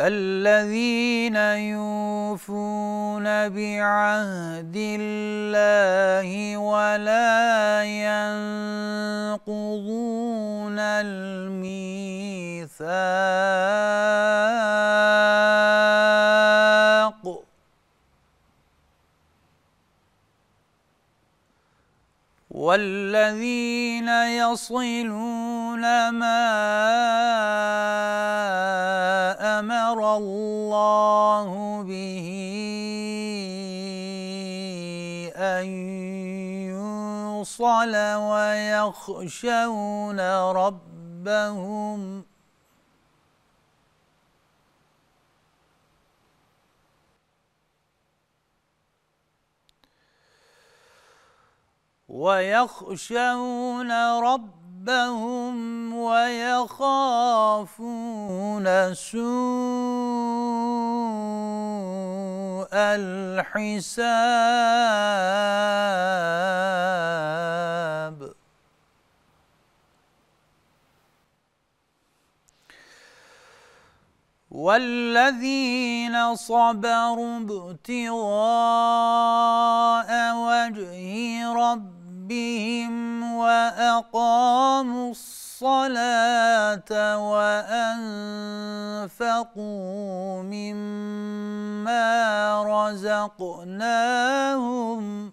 الذين يوفون بعهد الله ولا ينقضون الميثاق والذين يصلون ما أمر الله به أن يوصل ويخشون ربهم ويخشون ربهم ويخافون سوء الحساب والذين صبروا ابتغاء وجه ربهم ربهم وأقاموا الصلاة وأنفقوا مما رزقناهم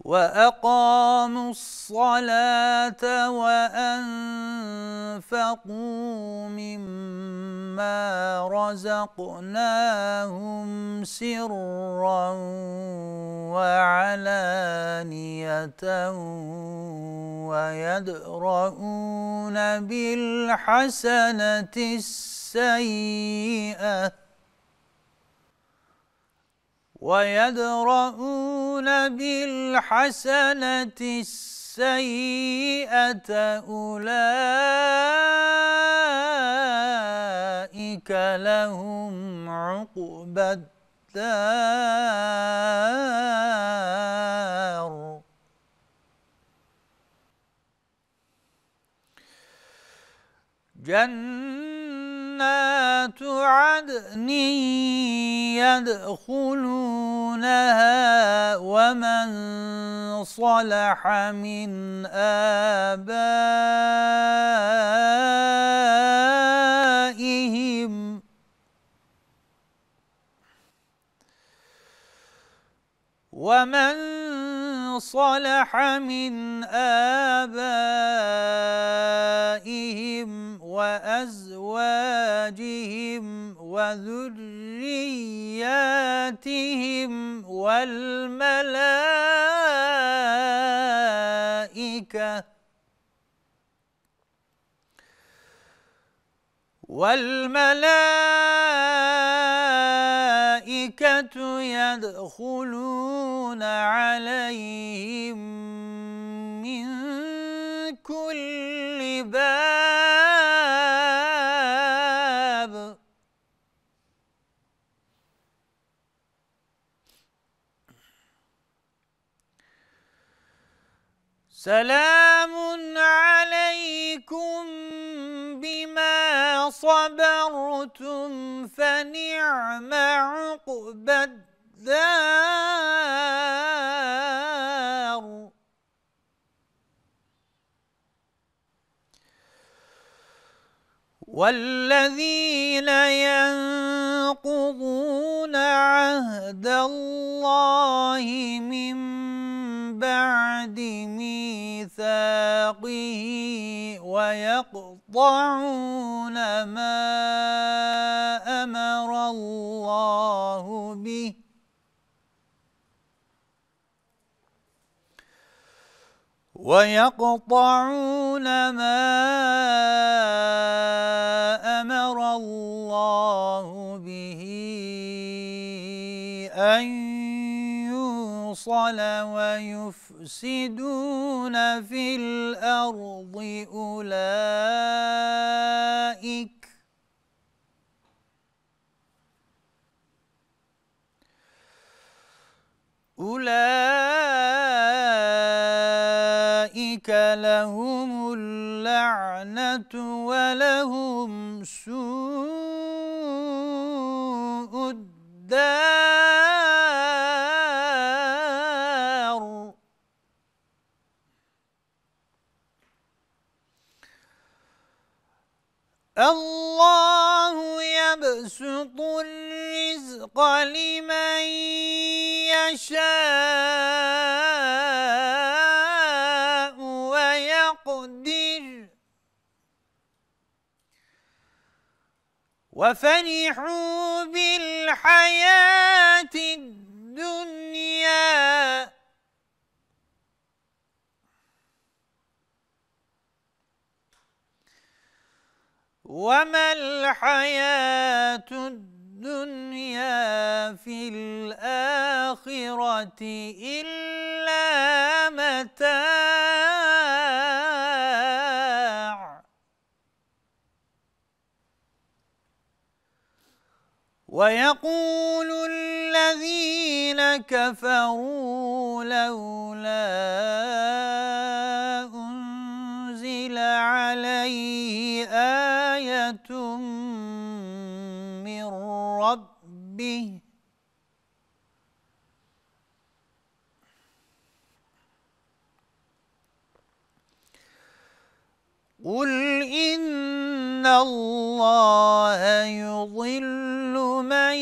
وأقاموا الصلاة وأنفقوا مما ما رزقناهم سرا وعلانية ويدرؤون بالحسنة السيئة ويدرؤون بالحسنة السيئة السيئة أولئك لهم عقبى الدار جنة جنات عدن يدخلونها ومن صلح من آبائهم ومن صلح من آبائهم وأزواجهم وذرياتهم والملائكة والملائكة يدخلون عليهم من كل باب سلام عليكم بما صبرتم فنعم عقب الدار والذين ينقضون عهد الله من بعد ميثاقه ويقطعون ما أمر الله به ويقطعون ما الْأَوْصَلَ وَيُفْسِدُونَ فِي الْأَرْضِ أُولَئِكَ أُولَئِكَ لَهُمُ اللَّعْنَةُ وَلَهُمْ سُوءُ الدَّارِ الله يبسط الرزق لمن يشاء ويقدر وفرحوا بالحياة الدنيا وما الحياة الدنيا في الآخرة إلا متاع ويقول الذين كفروا لولا به قل إن الله يضل من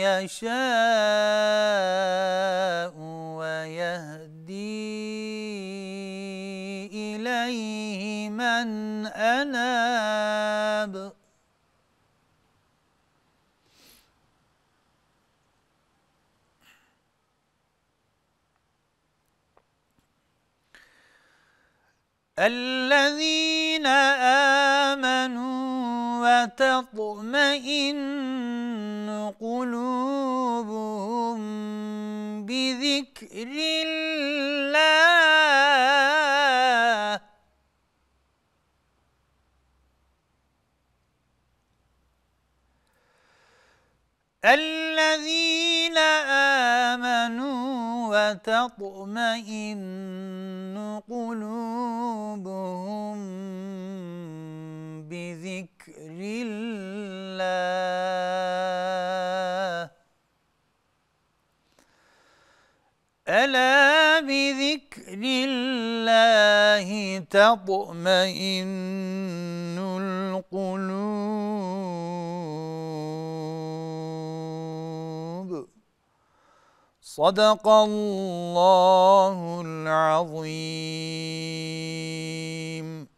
يشاء ويهدي إليه من أناب الذين آمنوا وتطمئن قلوبهم بذكر الله الذين آمنوا وتطمئن قلوبهم بذكر الله ألا بذكر الله تطمئن Sadakallahul azim.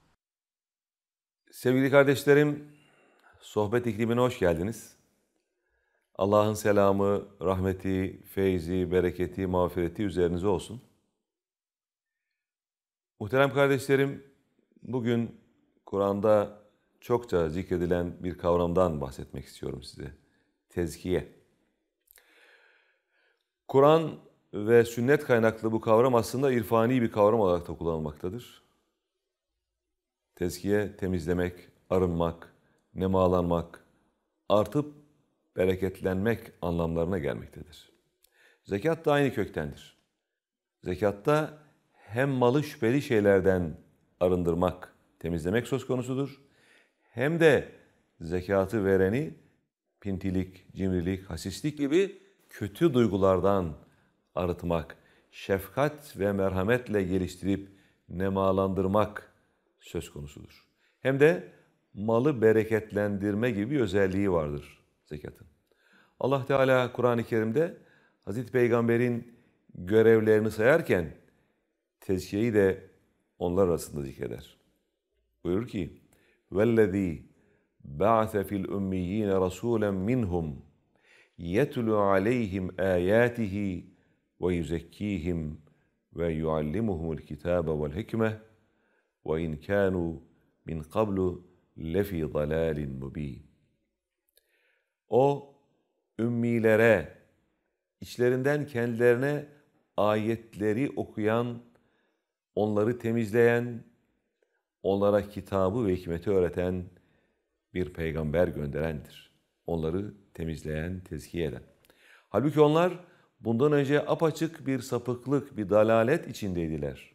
Sevgili kardeşlerim, sohbet iklimine hoş geldiniz. Allah'ın selamı, rahmeti, feyzi, bereketi, mağfireti üzerinize olsun. Muhterem kardeşlerim, bugün Kur'an'da çokça zikredilen bir kavramdan bahsetmek istiyorum size. Tezkiye. Kur'an ve sünnet kaynaklı bu kavram aslında irfani bir kavram olarak da kullanılmaktadır. Tezkiye, temizlemek, arınmak, nemalanmak, artıp bereketlenmek anlamlarına gelmektedir. Zekat da aynı köktendir. Zekatta hem malı şüpheli şeylerden arındırmak, temizlemek söz konusudur. Hem de zekatı vereni pintilik, cimrilik, hasislik gibi kötü duygulardan arıtmak, şefkat ve merhametle geliştirip nemalandırmak söz konusudur. Hem de malı bereketlendirme gibi bir özelliği vardır zekatın. Allah Teala Kur'an-ı Kerim'de Hazreti Peygamber'in görevlerini sayarken tezkiyeyi de onlar arasında zikreder. Buyurur ki: "Vellezî ba'se fil ummiyyin rasûlen minhum يَتُلُ عَلَيْهِمْ آيَاتِهِ وَيُزَكِّيهِمْ وَيُعَلِّمُهُمُ الْكِتَابَ وَالْحِكْمَةِ وَاِنْ كَانُوا مِنْ قَبْلُ لَفِي ضَلَالٍ مُب۪ينٍ O, ümmilere, içlerinden kendilerine ayetleri okuyan, onları temizleyen, onlara kitabı ve hikmeti öğreten bir peygamber gönderendir. Onları temizleyen, tezkiye eden. Halbuki onlar bundan önce apaçık bir sapıklık, bir dalalet içindeydiler.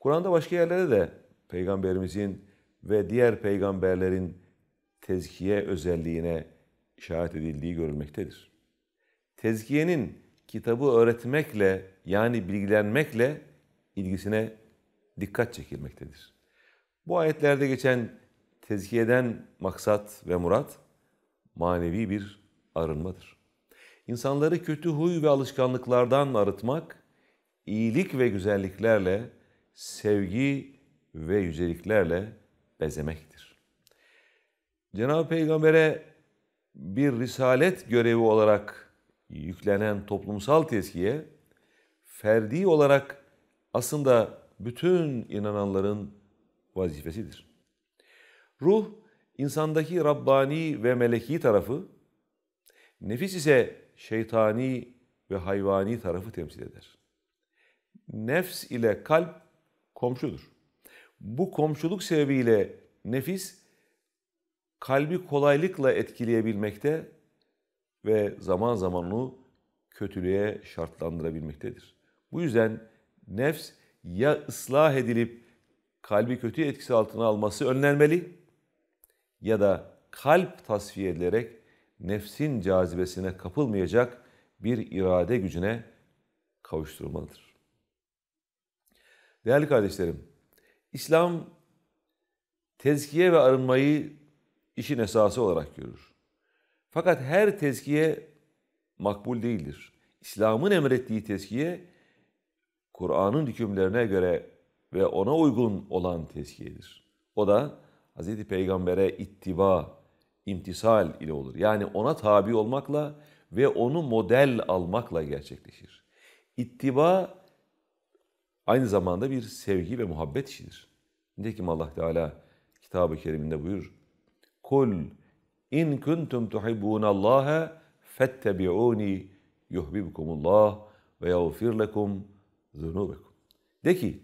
Kur'an'da başka yerlere de peygamberimizin ve diğer peygamberlerin tezkiye özelliğine işaret edildiği görülmektedir. Tezkiyenin kitabı öğretmekle yani bilgilenmekle ilgisine dikkat çekilmektedir. Bu ayetlerde geçen tezkiyeden maksat ve murat manevi bir arınmadır. İnsanları kötü huy ve alışkanlıklardan arıtmak, iyilik ve güzelliklerle, sevgi ve yüceliklerle bezemektir. Cenab-ı Peygamber'e bir risalet görevi olarak yüklenen toplumsal tezkiye, ferdi olarak aslında bütün inananların vazifesidir. Ruh insandaki Rabbani ve meleki tarafı, nefis ise şeytani ve hayvani tarafı temsil eder. Nefs ile kalp komşudur. Bu komşuluk sebebiyle nefis kalbi kolaylıkla etkileyebilmekte ve zaman zaman onu kötülüğe şartlandırabilmektedir. Bu yüzden nefs ya ıslah edilip kalbi kötü etkisi altına alması önlenmeli ya da kalp tasfiye edilerek nefsin cazibesine kapılmayacak bir irade gücüne kavuşturulmalıdır. Değerli kardeşlerim, İslam tezkiye ve arınmayı işin esası olarak görür. Fakat her tezkiye makbul değildir. İslam'ın emrettiği tezkiye, Kur'an'ın hükümlerine göre ve ona uygun olan tezkiyedir. O da Hz. Peygamber'e ittiba, imtisal ile olur. Yani ona tabi olmakla ve onu model almakla gerçekleşir. İttiba aynı zamanda bir sevgi ve muhabbet işidir. Nitekim Allah Teala kitabı keriminde buyurur. Kul in kuntum tuhibbunallaha fettebi'uni yuhibbukumullah ve yağfir lekum zunubekum. De ki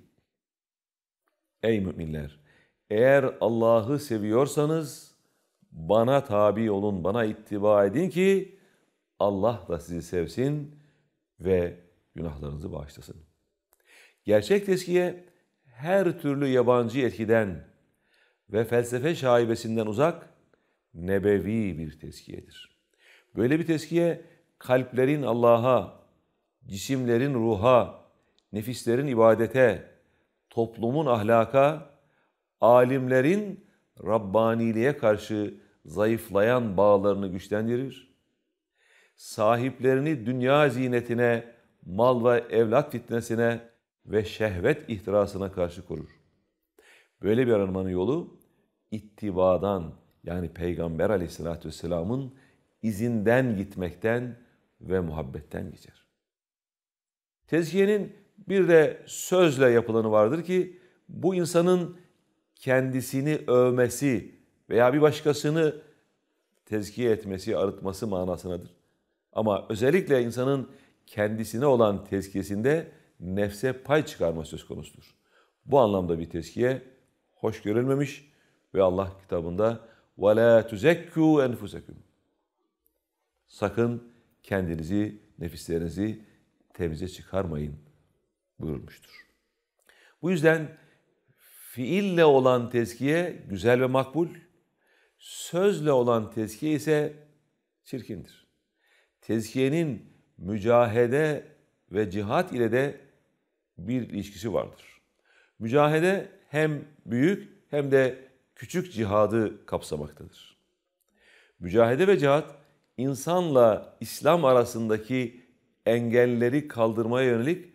ey müminler eğer Allah'ı seviyorsanız bana tabi olun, bana ittiba edin ki Allah da sizi sevsin ve günahlarınızı bağışlasın. Gerçek teskiye her türlü yabancı etkiden ve felsefe şaibesinden uzak nebevi bir teskiyedir. Böyle bir teskiye kalplerin Allah'a, cisimlerin ruha, nefislerin ibadete, toplumun ahlaka, alimlerin Rabbaniliğe karşı zayıflayan bağlarını güçlendirir. Sahiplerini dünya zinetine, mal ve evlat fitnesine ve şehvet ihtirasına karşı korur. Böyle bir aramanın yolu ittibadan yani Peygamber aleyhissalatü vesselamın izinden gitmekten ve muhabbetten geçer. Tezkiyenin bir de sözle yapılanı vardır ki bu insanın kendisini övmesi veya bir başkasını tezkiye etmesi, arıtması manasındadır. Ama özellikle insanın kendisine olan tezkiyesinde nefse pay çıkarma söz konusudur. Bu anlamda bir tezkiye hoş görülmemiş ve Allah kitabında وَلَا تُزَكُّوا اَنْفُسَكُمْ Sakın kendinizi, nefislerinizi temize çıkarmayın buyurmuştur. Bu yüzden Fiille olan tezkiye güzel ve makbul, sözle olan tezkiye ise çirkindir. Tezkiyenin mücahede ve cihat ile de bir ilişkisi vardır. Mücahede hem büyük hem de küçük cihadı kapsamaktadır. Mücahede ve cihat insanla İslam arasındaki engelleri kaldırmaya yönelik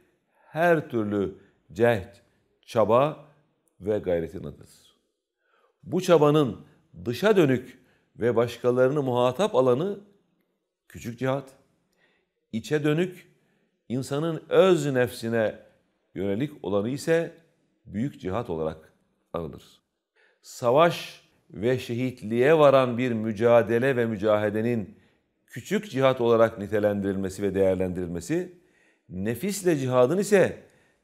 her türlü cehd, çaba ve gayretin adıdır. Bu çabanın dışa dönük ve başkalarını muhatap alanı küçük cihat, içe dönük insanın öz nefsine yönelik olanı ise büyük cihat olarak anılır. Savaş ve şehitliğe varan bir mücadele ve mücahedenin küçük cihat olarak nitelendirilmesi ve değerlendirilmesi, nefisle cihadın ise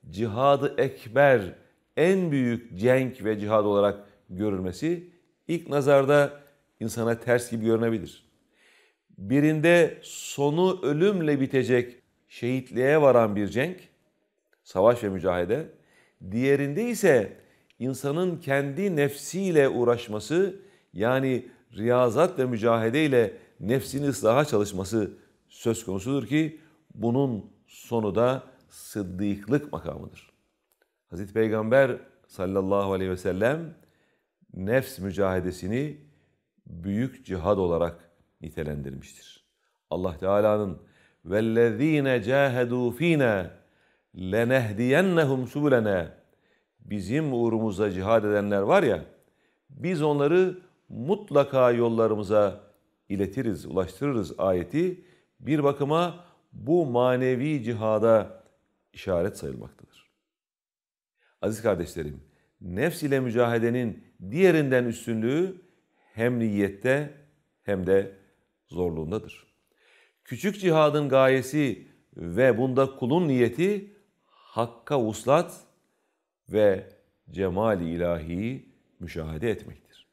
cihadı ekber en büyük cenk ve cihad olarak görülmesi ilk nazarda insana ters gibi görünebilir. Birinde sonu ölümle bitecek şehitliğe varan bir cenk, savaş ve mücahede. Diğerinde ise insanın kendi nefsiyle uğraşması yani riyazat ve mücahede ile nefsini ıslaha çalışması söz konusudur ki bunun sonu da sıddıklık makamıdır. Hazreti Peygamber sallallahu aleyhi ve sellem nefs mücahedesini büyük cihad olarak nitelendirmiştir. Allah Teala'nın vellezine cahadu fina lenehdiyennehum subulena bizim uğrumuza cihad edenler var ya biz onları mutlaka yollarımıza iletiriz, ulaştırırız ayeti bir bakıma bu manevi cihada işaret sayılmaktadır. Aziz kardeşlerim, nefs ile mücahedenin diğerinden üstünlüğü hem niyette hem de zorluğundadır. Küçük cihadın gayesi ve bunda kulun niyeti hakka uslat ve cemali ilahiyi müşahede etmektir.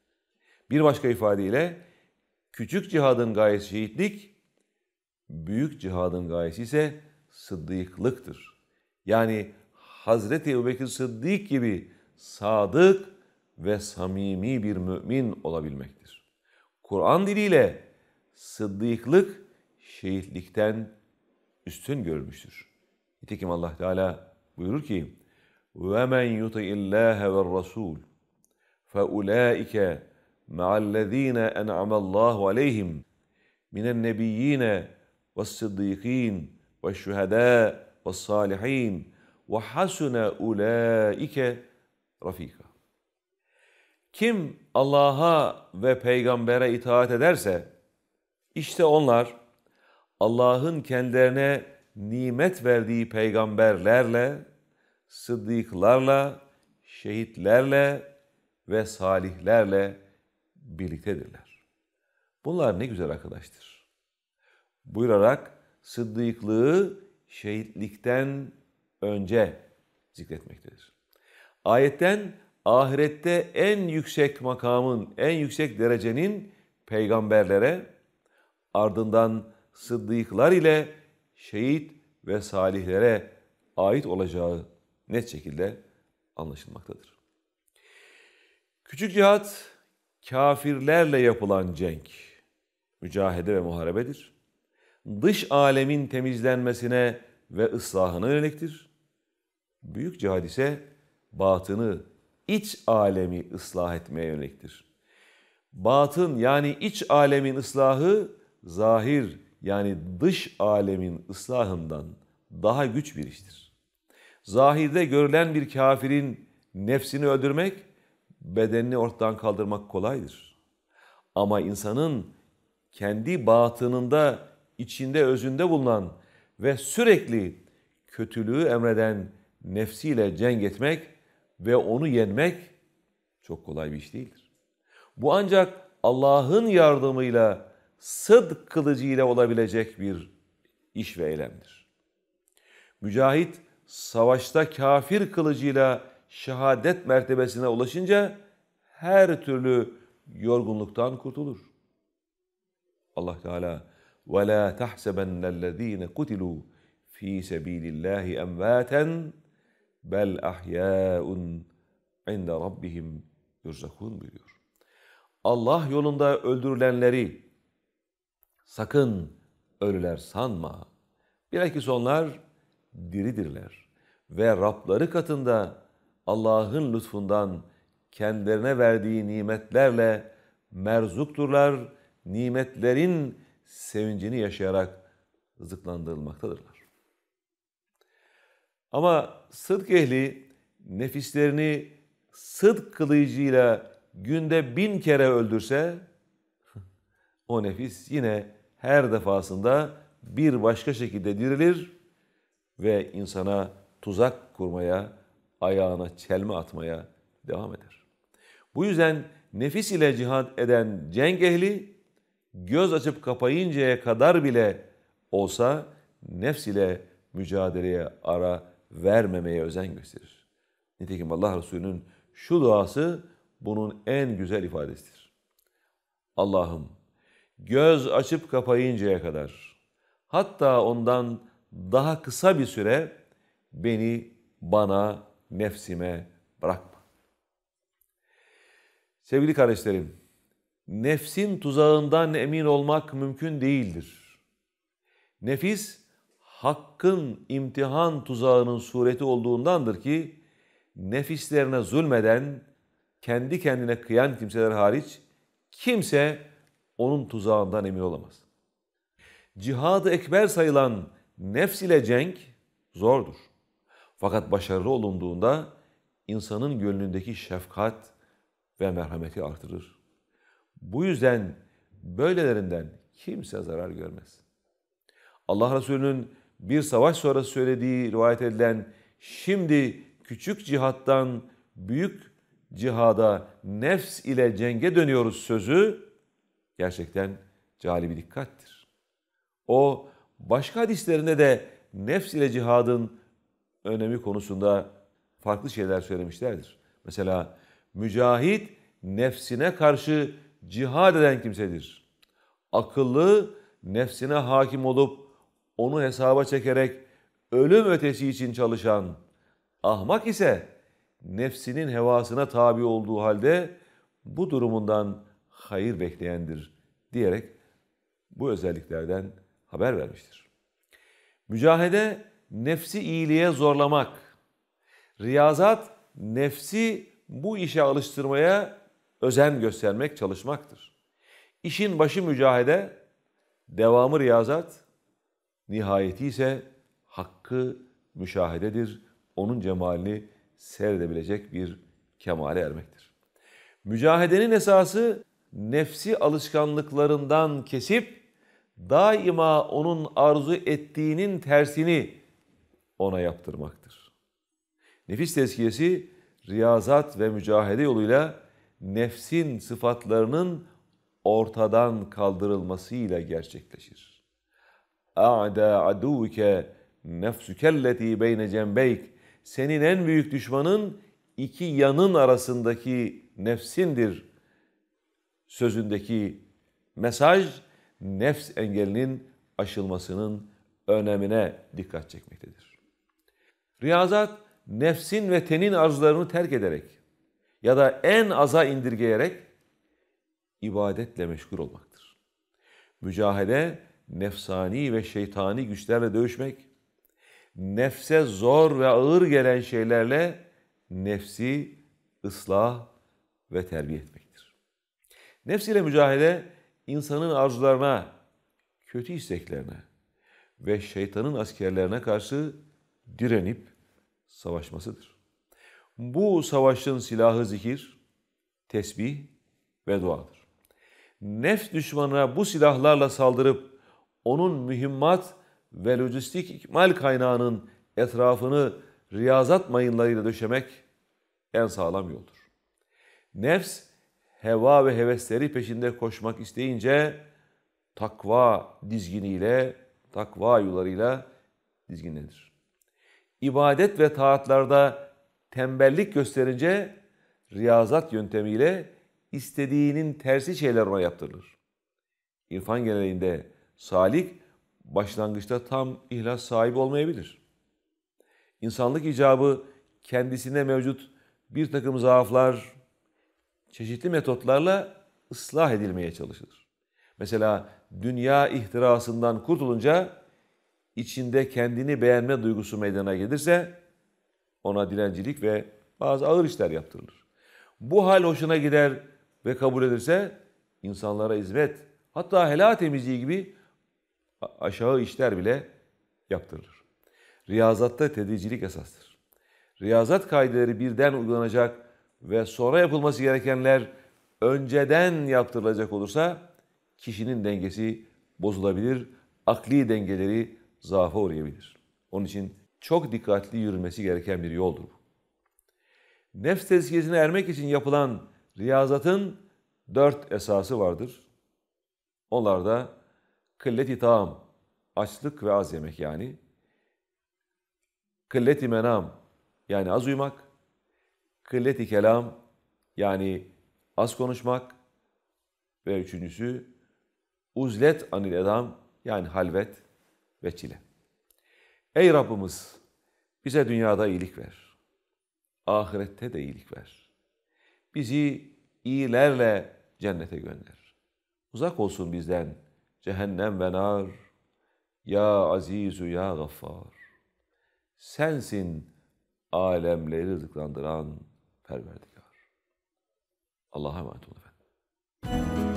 Bir başka ifadeyle küçük cihadın gayesi şehitlik, büyük cihadın gayesi ise sıddıklıktır. Yani Hazreti Ebubekir Sıddık gibi sadık ve samimi bir mümin olabilmektir. Kur'an diliyle sıddıklık şehitlikten üstün görülmüştür. Nitekim Allah Teala buyurur ki: "Ve men yuti'illâhe ve Rasul, rasûl fe ulâike ma'allezîne en'amallâhu aleyhim minen nebiyyîne ve's-sıddîkîn ve'ş-şuhadâ ves salihin." ve hasuna ulaike rafika. Kim Allah'a ve peygambere itaat ederse işte onlar Allah'ın kendilerine nimet verdiği peygamberlerle, sıddıklarla, şehitlerle ve salihlerle birliktedirler. Bunlar ne güzel arkadaştır. Buyurarak sıddıklığı şehitlikten önce zikretmektedir. Ayetten ahirette en yüksek makamın, en yüksek derecenin peygamberlere, ardından sıddıklar ile şehit ve salihlere ait olacağı net şekilde anlaşılmaktadır. Küçük cihat kafirlerle yapılan cenk, mücahede ve muharebedir. Dış alemin temizlenmesine ve ıslahına yöneliktir. Büyük cihad ise batını, iç alemi ıslah etmeye yöneliktir. Batın yani iç alemin ıslahı zahir yani dış alemin ıslahından daha güç bir iştir. Zahirde görülen bir kafirin nefsini öldürmek, bedenini ortadan kaldırmak kolaydır. Ama insanın kendi batınında, içinde, özünde bulunan ve sürekli kötülüğü emreden nefsiyle cenk etmek ve onu yenmek çok kolay bir iş değildir. Bu ancak Allah'ın yardımıyla sıdk kılıcıyla olabilecek bir iş ve eylemdir. Mücahit savaşta kafir kılıcıyla şehadet mertebesine ulaşınca her türlü yorgunluktan kurtulur. Allah Teala وَلَا تَحْسَبَنَّ الَّذ۪ينَ قُتِلُوا ف۪ي سَب۪يلِ اللّٰهِ اَمْوَاتًا بَلْ اَحْيَاءٌ عِنْدَ رَبِّهِمْ yurzakun buyuruyor. Allah yolunda öldürülenleri sakın ölüler sanma. Bilakis onlar diridirler ve Rabları katında Allah'ın lütfundan kendilerine verdiği nimetlerle merzukturlar. Nimetlerin sevincini yaşayarak rızıklandırılmaktadırlar. Ama sıdk ehli nefislerini sıdk kılıcıyla günde bin kere öldürse o nefis yine her defasında bir başka şekilde dirilir ve insana tuzak kurmaya, ayağına çelme atmaya devam eder. Bu yüzden nefis ile cihad eden cenk ehli göz açıp kapayıncaya kadar bile olsa nefs ile mücadeleye ara vermemeye özen gösterir. Nitekim Allah Resulü'nün şu duası bunun en güzel ifadesidir. Allah'ım göz açıp kapayıncaya kadar hatta ondan daha kısa bir süre beni bana nefsime bırakma. Sevgili kardeşlerim, nefsin tuzağından emin olmak mümkün değildir. Nefis hakkın imtihan tuzağının sureti olduğundandır ki nefislerine zulmeden kendi kendine kıyan kimseler hariç kimse onun tuzağından emin olamaz. Cihad-ı ekber sayılan nefs ile cenk zordur. Fakat başarılı olunduğunda insanın gönlündeki şefkat ve merhameti artırır. Bu yüzden böylelerinden kimse zarar görmez. Allah Resulü'nün bir savaş sonrası söylediği rivayet edilen şimdi küçük cihattan büyük cihada nefs ile cenge dönüyoruz sözü gerçekten cali bir dikkattir. O başka hadislerinde de nefs ile cihadın önemi konusunda farklı şeyler söylemişlerdir. Mesela mücahit nefsine karşı cihad eden kimsedir. Akıllı nefsine hakim olup onu hesaba çekerek ölüm ötesi için çalışan, ahmak ise nefsinin hevasına tabi olduğu halde bu durumundan hayır bekleyendir diyerek bu özelliklerden haber vermiştir. Mücahede nefsi iyiliğe zorlamak, riyazat nefsi bu işe alıştırmaya özen göstermek, çalışmaktır. İşin başı mücahede, devamı riyazat, nihayeti ise hakkı müşahededir. Onun cemalini seyredebilecek bir kemale ermektir. Mücahedenin esası nefsi alışkanlıklarından kesip daima onun arzu ettiğinin tersini ona yaptırmaktır. Nefis tezkiyesi riyazat ve mücahede yoluyla nefsin sıfatlarının ortadan kaldırılmasıyla gerçekleşir. A'da aduke nefsükelleti beyne cembeyk senin en büyük düşmanın iki yanın arasındaki nefsindir sözündeki mesaj nefs engelinin aşılmasının önemine dikkat çekmektedir. Riyazat nefsin ve tenin arzularını terk ederek ya da en aza indirgeyerek ibadetle meşgul olmaktır. Mücahede nefsani ve şeytani güçlerle dövüşmek, nefse zor ve ağır gelen şeylerle nefsi ıslah ve terbiye etmektir. Nefs ile mücahede insanın arzularına, kötü isteklerine ve şeytanın askerlerine karşı direnip savaşmasıdır. Bu savaşın silahı zikir, tesbih ve duadır. Nefs düşmanına bu silahlarla saldırıp onun mühimmat ve lojistik ikmal kaynağının etrafını riyazat mayınlarıyla döşemek en sağlam yoldur. Nefs, heva ve hevesleri peşinde koşmak isteyince takva dizginiyle, takva yularıyla dizginlenir. İbadet ve taatlarda tembellik gösterince riyazat yöntemiyle istediğinin tersi şeyler ona yaptırılır. İrfan genelinde salik başlangıçta tam ihlas sahibi olmayabilir. İnsanlık icabı kendisinde mevcut bir takım zaaflar çeşitli metotlarla ıslah edilmeye çalışılır. Mesela dünya ihtirasından kurtulunca içinde kendini beğenme duygusu meydana gelirse ona dilencilik ve bazı ağır işler yaptırılır. Bu hal hoşuna gider ve kabul edilirse insanlara hizmet, hatta helal temizliği gibi aşağı işler bile yaptırılır. Riyazatta tedicilik esastır. Riyazat kaideleri birden uygulanacak ve sonra yapılması gerekenler önceden yaptırılacak olursa kişinin dengesi bozulabilir, akli dengeleri zaafa uğrayabilir. Onun için çok dikkatli yürünmesi gereken bir yoldur Nefs tezkiyesine ermek için yapılan riyazatın dört esası vardır. Onlar da kılleti taam, açlık ve az yemek yani. Kılleti menam, yani az uyumak. Kılleti kelam, yani az konuşmak. Ve üçüncüsü uzlet anil edam, yani halvet ve çile. Ey Rabbimiz bize dünyada iyilik ver. Ahirette de iyilik ver. Bizi iyilerle cennete gönder. Uzak olsun bizden cehennem ve nar. Ya Azizu ya Gaffar. Sensin alemleri rızıklandıran perverdikar. Allah'a emanet olun efendim.